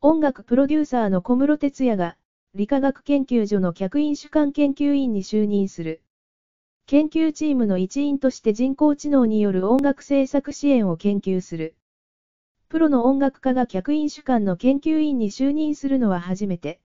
音楽プロデューサーの小室哲也が、理化学研究所の客員主管研究員に就任する。研究チームの一員として人工知能による音楽制作支援を研究する。プロの音楽家が客員主管の研究員に就任するのは初めて。